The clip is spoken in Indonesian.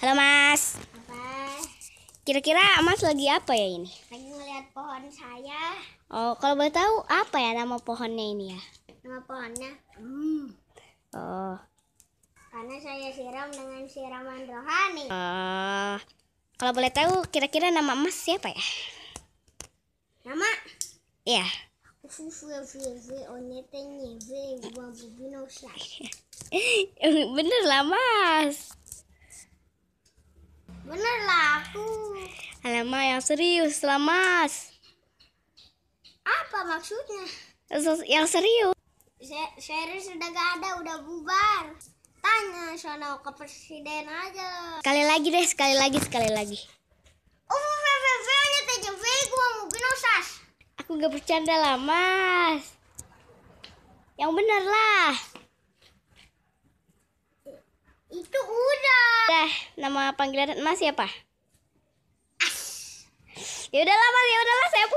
Halo Mas. Apa? Kira-kira Mas lagi apa ya ini? Lagi ngeliat pohon saya. Oh, kalau boleh tahu apa ya nama pohonnya ini ya? Nama pohonnya. Hmm. Oh. Karena saya siram dengan siraman rohani. Oh. Kalau boleh tahu kira-kira nama Mas siapa ya? Nama? Iya. Yeah. Bener lah mas Bener lah aku. Alama yang serius lah mas. Apa maksudnya? Yang serius. Serius sudah gak ada, udah bubar. Tanya sono ke presiden aja. Sekali lagi deh, sekali lagi, sekali lagi. Oh, aku gak bercanda lah mas Yang bener lah Eh, nama panggilan Mas siapa? Ya udahlah Mas, ya udahlah saya